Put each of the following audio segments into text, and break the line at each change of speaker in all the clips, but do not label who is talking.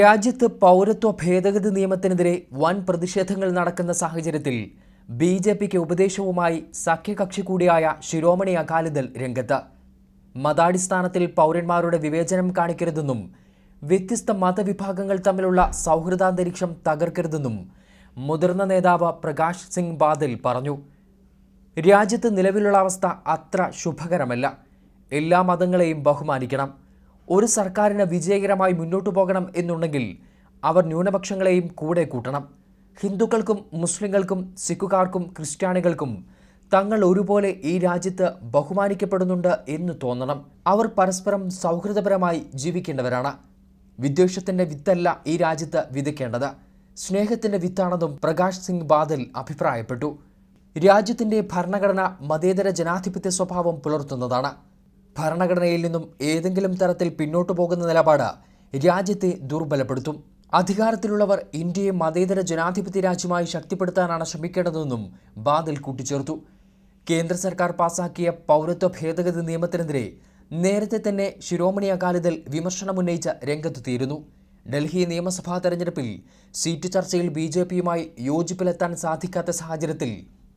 രാജ്യത്ത് പൗരത്വ ഭേദഗതി നിയമത്തിനെതിരെ വൻ പ്രതിഷേധങ്ങൾ നടക്കുന്ന സാഹചര്യത്തിൽ ബി ജെ പിക്ക് ഉപദേശവുമായി സഖ്യകക്ഷി കൂടിയായ ശിരോമണി അകാലിദൾ രംഗത്ത് മതാടിസ്ഥാനത്തിൽ പൗരന്മാരുടെ വിവേചനം കാണിക്കരുതെന്നും വ്യത്യസ്ത മതവിഭാഗങ്ങൾ തമ്മിലുള്ള സൗഹൃദാന്തരീക്ഷം തകർക്കരുതെന്നും മുതിർന്ന നേതാവ് പ്രകാശ് സിംഗ് ബാദൽ പറഞ്ഞു രാജ്യത്ത് നിലവിലുള്ള അവസ്ഥ അത്ര ശുഭകരമല്ല എല്ലാ മതങ്ങളെയും ബഹുമാനിക്കണം ഒരു സർക്കാരിന് വിജയകരമായി മുന്നോട്ടു പോകണം എന്നുണ്ടെങ്കിൽ അവർ ന്യൂനപക്ഷങ്ങളെയും കൂടെ കൂട്ടണം ഹിന്ദുക്കൾക്കും മുസ്ലിങ്ങൾക്കും സിഖുകാർക്കും ക്രിസ്ത്യാനികൾക്കും തങ്ങൾ ഒരുപോലെ ഈ രാജ്യത്ത് ബഹുമാനിക്കപ്പെടുന്നുണ്ട് എന്ന് തോന്നണം അവർ പരസ്പരം സൗഹൃദപരമായി ജീവിക്കേണ്ടവരാണ് വിദ്വേഷത്തിൻ്റെ വിത്തല്ല ഈ രാജ്യത്ത് വിതയ്ക്കേണ്ടത് സ്നേഹത്തിൻ്റെ വിത്താണെന്നും പ്രകാശ് സിംഗ് ബാദൽ അഭിപ്രായപ്പെട്ടു രാജ്യത്തിൻ്റെ ഭരണഘടന മതേതര ജനാധിപത്യ സ്വഭാവം പുലർത്തുന്നതാണ് ഭരണഘടനയിൽ നിന്നും ഏതെങ്കിലും തരത്തിൽ പിന്നോട്ടു പോകുന്ന നിലപാട് രാജ്യത്തെ ദുർബലപ്പെടുത്തും അധികാരത്തിലുള്ളവർ ഇന്ത്യയെ മതേതര ജനാധിപത്യ രാജ്യമായി ശക്തിപ്പെടുത്താനാണ് ശ്രമിക്കേണ്ടതെന്നും ബാദൽ കൂട്ടിച്ചേർത്തു കേന്ദ്ര സർക്കാർ പാസാക്കിയ പൗരത്വ ഭേദഗതി നിയമത്തിനെതിരെ നേരത്തെ തന്നെ ശിരോമണി അകാലിദൾ വിമർശനമുന്നയിച്ച രംഗത്തെത്തിയിരുന്നു ഡൽഹി നിയമസഭാ തെരഞ്ഞെടുപ്പിൽ സീറ്റ് ചർച്ചയിൽ ബി ജെ പിയുമായി യോജിപ്പിലെത്താൻ സാധിക്കാത്ത സാഹചര്യത്തിൽ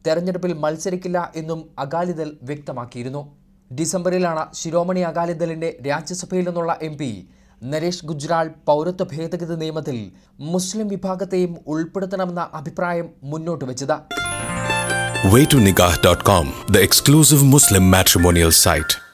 തെരഞ്ഞെടുപ്പിൽ മത്സരിക്കില്ല എന്നും അകാലിദൾ വ്യക്തമാക്കിയിരുന്നു ഡിസംബറിലാണ് ശിരോമണി അകാലിദളിൻ്റെ രാജ്യസഭയിൽ നിന്നുള്ള എം പി നരേഷ് ഗുജ്റാൾ പൗരത്വ ഭേദഗതി നിയമത്തിൽ മുസ്ലിം വിഭാഗത്തെയും ഉൾപ്പെടുത്തണമെന്ന അഭിപ്രായം മുന്നോട്ട് വെച്ചത്
way to nikah.com the exclusive muslim matrimonial site